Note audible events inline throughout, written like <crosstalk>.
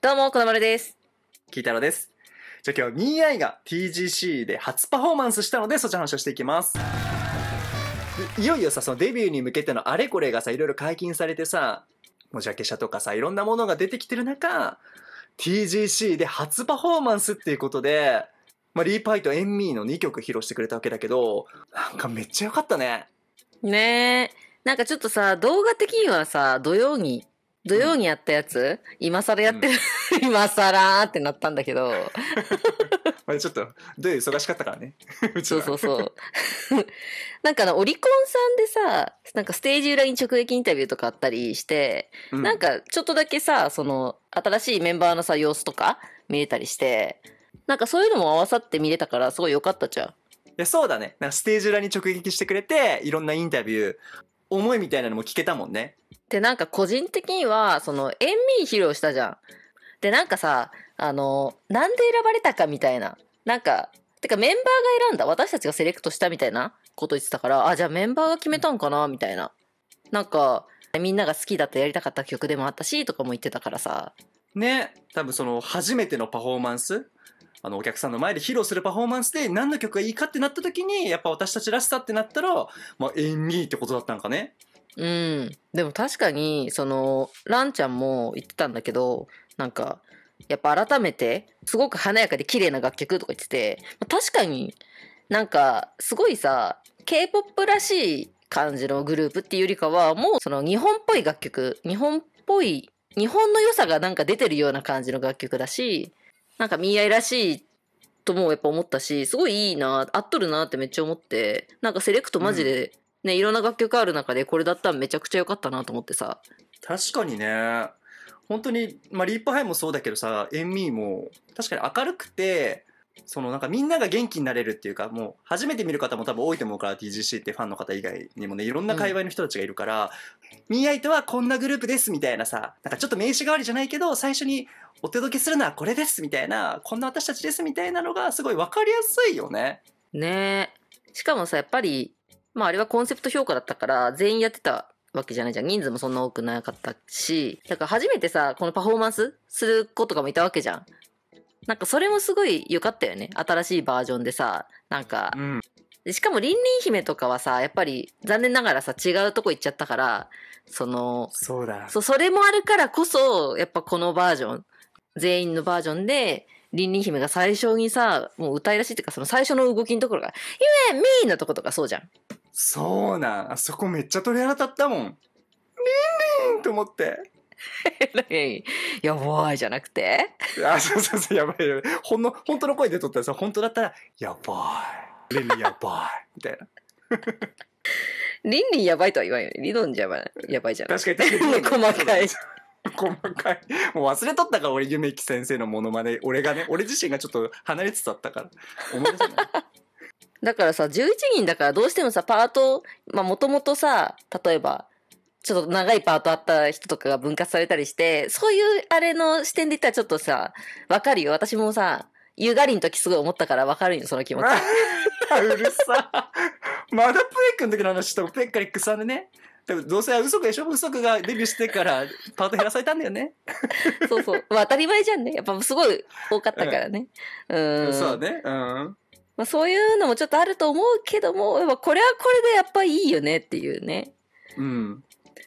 どうも、このまるです。キーたロです。じゃあ今日、アイが TGC で初パフォーマンスしたので、そちらの話をしていきます。いよいよさ、そのデビューに向けてのあれこれがさ、いろいろ解禁されてさ、もじゃけしゃとかさ、いろんなものが出てきてる中、TGC で初パフォーマンスっていうことで、まあ、リーパイとエンミーの2曲披露してくれたわけだけど、なんかめっちゃ良かったね。ねえ。なんかちょっとさ、動画的にはさ、土曜に土曜にやったやつ、うん、今更やってる、うん、<laughs> 今更ってなったんだけど <laughs> まあちょっと土曜忙しかったからね <laughs> そうそうそうなんかオリコンさんでさなんかステージ裏に直撃インタビューとかあったりして、うん、なんかちょっとだけさその新しいメンバーのさ様子とか見れたりしてなんかそういうのも合わさって見れたからすごい良かったじゃんいやそうだねなんかステージ裏に直撃してくれていろんなインタビュー思いみたいなのも聞けたもんねで、なんか個人的には、その、ミー披露したじゃん。で、なんかさ、あの、なんで選ばれたかみたいな。なんか、てかメンバーが選んだ。私たちがセレクトしたみたいなこと言ってたから、あ、じゃあメンバーが決めたんかなみたいな。なんか、みんなが好きだったやりたかった曲でもあったし、とかも言ってたからさ。ね、多分その、初めてのパフォーマンスあの、お客さんの前で披露するパフォーマンスで何の曲がいいかってなった時に、やっぱ私たちらしさってなったら、まあ、ミー」ってことだったんかね。うん。でも確かに、その、ランちゃんも言ってたんだけど、なんか、やっぱ改めて、すごく華やかで綺麗な楽曲とか言ってて、確かになんか、すごいさ、K-POP らしい感じのグループっていうよりかは、もうその日本っぽい楽曲、日本っぽい、日本の良さがなんか出てるような感じの楽曲だし、なんか見合いらしいともやっぱ思ったし、すごいいいな、合っとるなってめっちゃ思って、なんかセレクトマジでね、いろんな楽曲ある中でこれだったらめちゃくちゃ良かったなと思ってさ。確かにね。本当に、まあ、リープハイもそうだけどさ、エンミーも、確かに明るくて、そのなんかみんなが元気になれるっていうか、もう初めて見る方も多分多いと思うから TGC ってファンの方以外にもね、いろんな界隈の人たちがいるから、うミーアイとはこんなグループですみたいなさ、なんかちょっと名刺代わりじゃないけど、最初にお届けするのはこれですみたいな、こんな私たちですみたいなのがすごい分かりやすいよね。ねえ。しかもさ、やっぱりまああれはコンセプト評価だったから、全員やってたわけじゃないじゃん。人数もそんな多くなかったし、だから初めてさ、このパフォーマンスする子とかもいたわけじゃん。なんかそれもすごい良かったよね。新しいバージョンでさ、なんか、うんしかも、りんりん姫とかはさ、やっぱり、残念ながらさ、違うとこ行っちゃったから、その、そうだ。そ、それもあるからこそ、やっぱこのバージョン、全員のバージョンで、りんりん姫が最初にさ、もう歌いらしいっていうか、その最初の動きのところが、You and me のとことかそうじゃん。そうなん。あそこめっちゃ鳥肌立ったもん。リンリンと思って。<laughs> やばいじゃなくて。あ、そうそうそう、やばいやばい。ほんの、本当の声で撮ったらさ、本当だったら、やばい。リンリンやばい。みたいな。リンリンやばいとは言わんよね。理論じゃばやばいじゃない。確かに確かに。<laughs> 細かい。細かい。もう忘れとったから俺、ゆめき先生のモノマネ。俺がね、俺自身がちょっと離れつつあったから。思い出せない。だからさ、11人だからどうしてもさ、パート、まあもともとさ、例えば、ちょっと長いパートあった人とかが分割されたりして、そういうあれの視点で言ったらちょっとさ、わかるよ。私もさ、ゆがりん時すごい思ったからわかるよ、その気持ち。うるさ。まだプレ君クの時の話したペッカリックさんでね。どうせは嘘でしょ嘘がデビューしてからパート減らされたんだよね。そうそう。まあ当たり前じゃんね。やっぱすごい多かったからね。うん。そうね。うん。まあ、そういうのもちょっとあると思うけども、やっぱこれはこれでやっぱいいよねっていうね。うん。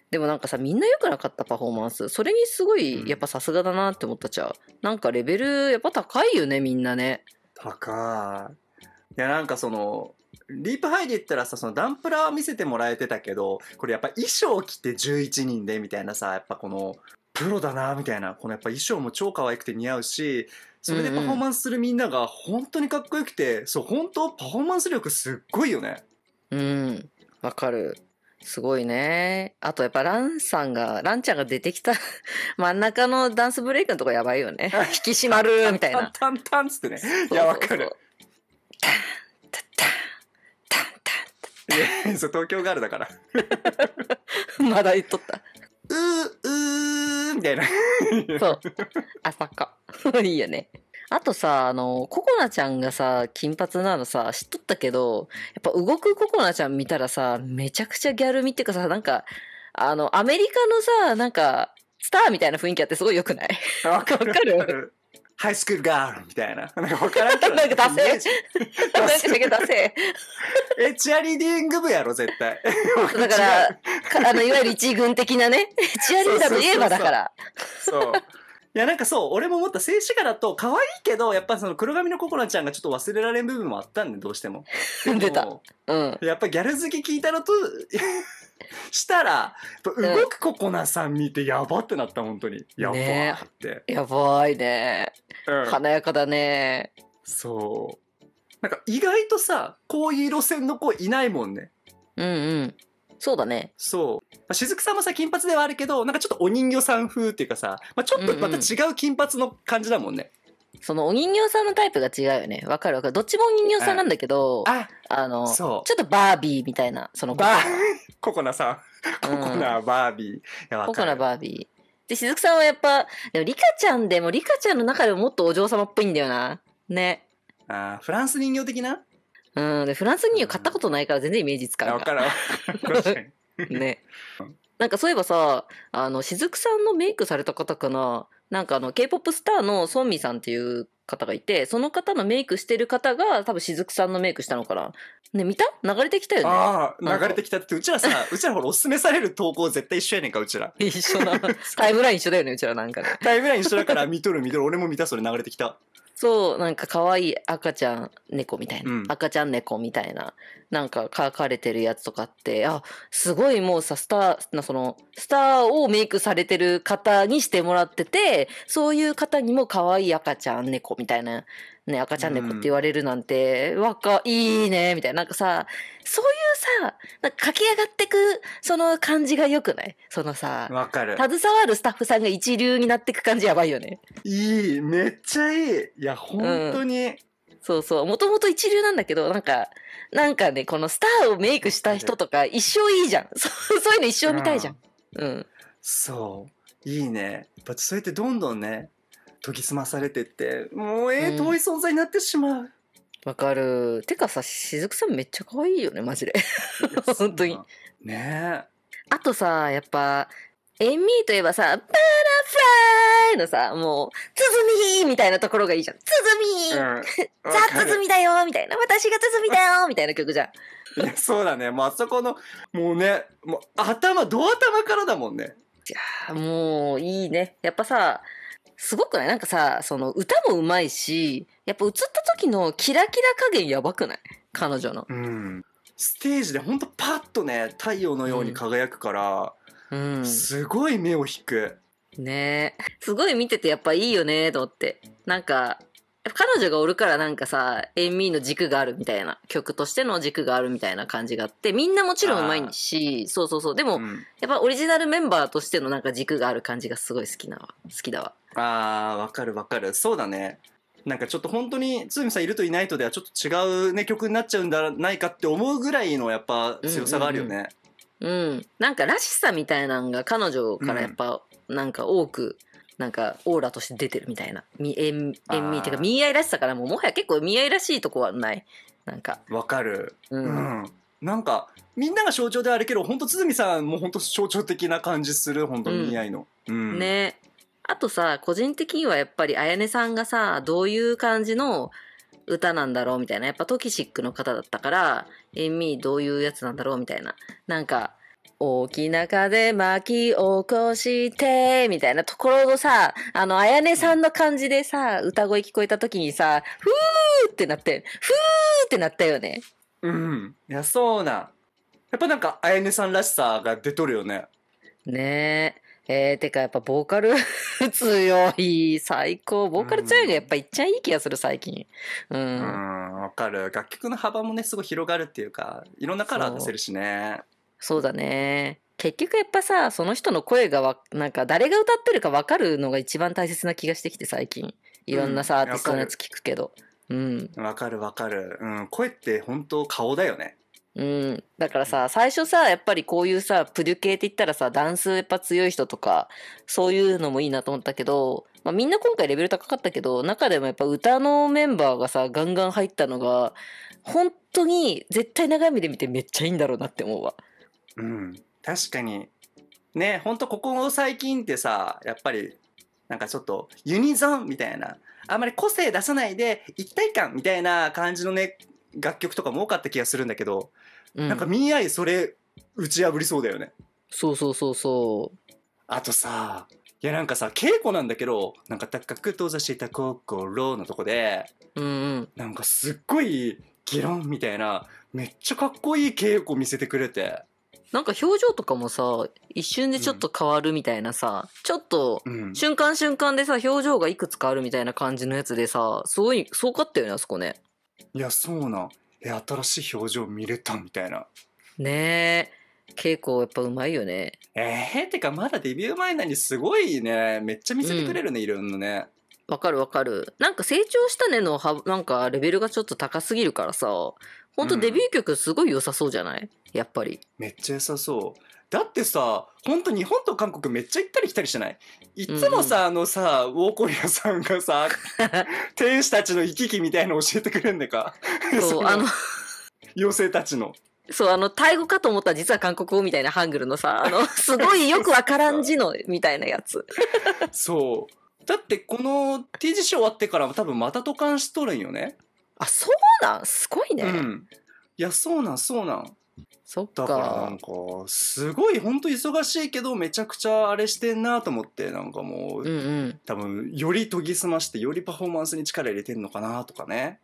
でもなんかさ、みんな良くなかったパフォーマンス。それにすごい、やっぱさすがだなって思ったじゃ、うん。なんかレベル、やっぱ高いよね、みんなね。高い。いや、なんかその、リープハイで言ったらさ、そのダンプラー見せてもらえてたけど、これやっぱ衣装着て11人でみたいなさ、やっぱこの、プロだなみたいなこのやっぱ衣装も超可愛くて似合うしそれでパフォーマンスするみんなが本当にかっこよくてそう本当パフォーマンス力すっごいよね。うんわかるすごいね。あとやっぱランさんが、ランちゃんが出てきた <laughs> 真ん中のダンスブレイクのとこやばいよね。<laughs> 引き締まるみたいな。タンタンっつってね。いや、わかる。タン、タタン、タン、タン、タン。そう、東京ガールだから。まだ言っとった。う、うー、みたいな。そう。あ、っか。<laughs> いいよね。あとさ、あの、ココナちゃんがさ、金髪なのさ、知っとったけど、やっぱ動くココナちゃん見たらさ、めちゃくちゃギャルみっていうかさ、なんか、あの、アメリカのさ、なんか、スターみたいな雰囲気あってすごい良くないわかるハイスクールガールみたいな。<laughs> なんか分からんけど。<laughs> なんかダセ。<laughs> なんかだけダセ。え、チアリーディング部やろ、絶対。だから、あの、いわゆる一軍的なね。チアリーダーといえばだから。そう。いや、なんかそう、俺も思った静止画だと可愛いけど、やっぱその黒髪のココナちゃんがちょっと忘れられん部分もあったんで、どうしても。<laughs> 出た。うん。やっぱギャル好き聞いたのとしたら、動くココナさん見てやばってなった、本当に。やばって。ね、やばいね、うん、華やかだね。そう。なんか意外とさ、こういう路線の子いないもんね。うんうん。そうだね。そう。まあ、雫さんもさ、金髪ではあるけど、なんかちょっとお人形さん風っていうかさ、まあ、ちょっとまた違う金髪の感じだもんね。うんうん、そのお人形さんのタイプが違うよね。わかるわかる。どっちもお人形さんなんだけど、ああの、ちょっとバービーみたいな、そのバー、ココナさん。ココナバービー。うん、ココナバービー。で、雫さんはやっぱ、でもリカちゃんでもリカちゃんの中でももっとお嬢様っぽいんだよな。ね。ああ、フランス人形的なうん、で、フランス人を買ったことないから全然イメージつかない。わからん。<laughs> ね。なんかそういえばさ、あの、雫さんのメイクされた方かななんかあの、K-POP スターのソンミさんっていう方がいて、その方のメイクしてる方が多分雫さんのメイクしたのかな。ね、見た流れてきたよね。ああ、流れてきたって、うちらさ、<laughs> うちらほらおすすめされる投稿絶対一緒やねんか、うちら。<laughs> 一緒だ。タイムライン一緒だよね、うちらなんかね。タイムライン一緒だから見とる見とる。俺も見た、それ流れてきた。そう、なんか可愛い赤ちゃん猫みたいな、うん赤ちゃん猫みたいな、なんか書かれてるやつとかって、あ、すごいもうさ、スター、なその、スターをメイクされてる方にしてもらってて、そういう方にも可愛い赤ちゃん猫みたいなね、赤ちゃん猫って言われるなんて、うん、いいね、みたいな。なんかさ、そういうさ、なんか駆け上がってく、その感じが良くないそのさ、わかる。携わるスタッフさんが一流になってく感じやばいよね。いい、めっちゃいい。いや、本当に。うんそうそう。もともと一流なんだけど、なんか、なんかね、このスターをメイクした人とか、一生いいじゃん。<laughs> そう、そういうの一生見たいじゃん。うん。そう。いいね。やっぱそうやってどんどんね、研ぎ澄まされてってもうええ、遠い存在になってしまうわかる。てかさ、しずくさんめっちゃ可愛いよね、マジで。<laughs> 本当にねあとさ、やっぱ、エンミーといえばさ、バラフライのさ、もう、つづみーみたいなところがいいじゃん。つづみー、うザ・つづみだよみたいな。私がつづみだよみたいな曲じゃん。いやそうだねもうあそこのもうねもう頭ド頭からだもんねいやもういいね。やっぱさ、すごくないなんかさ、その歌もうまいし、やっぱ映った時のキラキラ加減やばくない彼女の。うん。ステージでほんとパッとね、太陽のように輝くから、うん、すごい目を引く。ねえ。すごい見ててやっぱいいよねと思って。なんか、彼女がおるからなんかさ、エンミーの軸があるみたいな、曲としての軸があるみたいな感じがあって、みんなもちろんうまいし、そうそうそう。でも、うん、やっぱオリジナルメンバーとしてのなんか軸がある感じがすごい好きなわ。好きだわ。あー、わかるわかる。そうだね。なんかちょっと本当に、つみさんいるといないとではちょっと違うね、曲になっちゃうんじゃないかって思うぐらいのやっぱ強さがあるよね。うん、うんうん、なんからしさみたいなのが彼女からやっぱ、なんか多く、なんかオーラとして出てるみたいな塩味っていうか見合いらしさからももはや結構見合いらしいとこはないなんかわかる、うん、うん、なんかみんなが象徴であるけど本当筑さんも本当象徴的な感じする本当見合いの、うん、うん、ねあとさ個人的にはやっぱりあやねさんがさどういう感じの歌なんだろうみたいなやっぱトキシックの方だったから「エンミーどういうやつなんだろう」みたいななんか大きな風巻き起こしてみたいなところのさあのあやねさんの感じでさ歌声聞こえた時にさふーってなってふーってなったよねうんいやそうなやっぱなんかあやねさんらしさが出とるよねねええー、てかやっぱボーカル <laughs> 強い、最高。ボーカル強いがやっぱいっちゃいい気がする、最近。うん。わかる。楽曲の幅もね、すごい広がるっていうか、いろんなカラー出せるしね。そうだね。結局やっぱさ、その人の声がわ、なんか誰が歌ってるかわかるのが一番大切な気がしてきて最近。いろんなさ、うん、アーティストのやつ聞くけど。うん。わかるわかる。うん。声って本当顔だよね。うん、だからさ最初さやっぱりこういうさプデュ系って言ったらさダンスやっぱ強い人とかそういうのもいいなと思ったけど、まあ、みんな今回レベル高かったけど中でもやっぱ歌のメンバーがさガンガン入ったのが本当に絶対長い目で見てめっちゃいいんだろうなって思うわ。うん、確かに。ね、ほんとここ最近ってさ、やっぱりなんかちょっとユニゾンみたいな、あんまり個性出さないで一体感みたいな感じのね、楽曲とかも多かった気がするんだけど、うん、なんかみーなにそれ打ち破りそうだよね。そうそうそうそう。あとさ、いやなんかさ、稽古なんだけど、なんか高く閉ざしてた心のとこで、うんうん、なんかすっごい議論みたいな、めっちゃかっこいい稽古見せてくれて。なんか表情とかもさ、一瞬でちょっと変わるみたいなさ、うん、ちょっと、瞬間瞬間でさ、表情がいくつかあるみたいな感じのやつでさ、すごい、すごかったよね、あそこね。いや、そうな。え、新しい表情見れたみたいな。ねえ。結構やっぱうまいよね。えー、てかまだデビュー前なにすごいね。めっちゃ見せてくれるね、うん、いろんなね。わかるわかる。なんか成長したねのは、なんかレベルがちょっと高すぎるからさ、ほんとデビュー曲すごい良さそうじゃない、うんやっぱり。めっちゃ良さそう。だってさ、本当日本と韓国めっちゃ行ったり来たりしてないいつもさ、あのさ、ウォーコリアさんがさ、<laughs> 天使たちの行き来みたいの教えてくれんねか。そう、あの、妖精たちの。そう、あの、タイ語かと思ったら実は韓国語みたいなハングルのさ、あの、<laughs> すごいよくわからん字のみたいなやつ。そう。だってこの T 字賞終わってから多分また渡韓しとるんよね。あ、そうなんすごいね。うん。いや、そうなん、そうなん。そっかだからなんかすごい本当忙しいけどめちゃくちゃあれしてんなと思ってなんかもう、うんうん、多分より研ぎ澄ましてよりパフォーマンスに力入れてんのかなとかね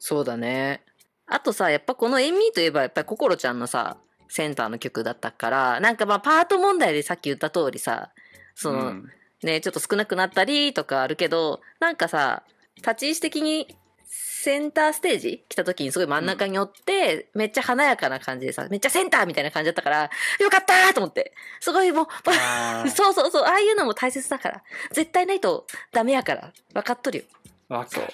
そうだねあとさやっぱこの「エンミー」といえばやっぱり心ちゃんのさセンターの曲だったからなんかまあパート問題でさっき言った通りさその、うん、ねちょっと少なくなったりとかあるけどなんかさ立ち位置的にセンターステージ来た時にすごい真ん中におって、めっちゃ華やかな感じでさ、めっちゃセンターみたいな感じだったから、よかったと思って。すごいもう、<laughs> そうそうそう、ああいうのも大切だから。絶対ないとダメやから。分かっとるよ。分かる。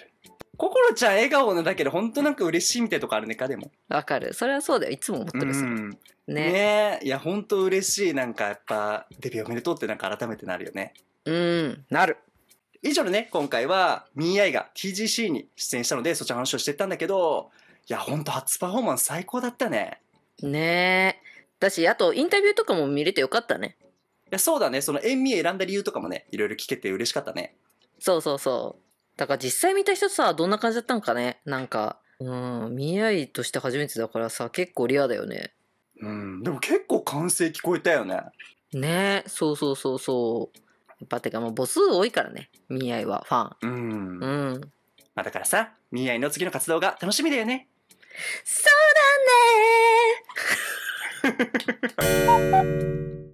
心ちゃん笑顔なだけで本当なんか嬉しいみたいとかあるねかでもわかるそれはそうだよいつも思ってるす。うん、ねねいや本当嬉しいなんかやっぱデビューおめでとうってなんか改めてなるよねうんなる以上でね、今回は、ミーアイが TGC に出演したので、そっちの話をしてったんだけど、いや、ほんと初パフォーマンス最高だったね。ねえ。だし、あと、インタビューとかも見れてよかったね。いや、そうだね。その、演味選んだ理由とかもね、いろいろ聞けて嬉しかったね。そうそうそう。だから実際見た人さ、どんな感じだったんかね。なんか、うん、見合 i として初めてだからさ、結構レアだよね。うん、でも結構歓声聞こえたよね。ねそうそうそうそう。っぱてかもう母数多いからね、見ーいは、ファン。うん。うん。まあだからさ、見ーいの次の活動が楽しみだよね。そうだね <laughs>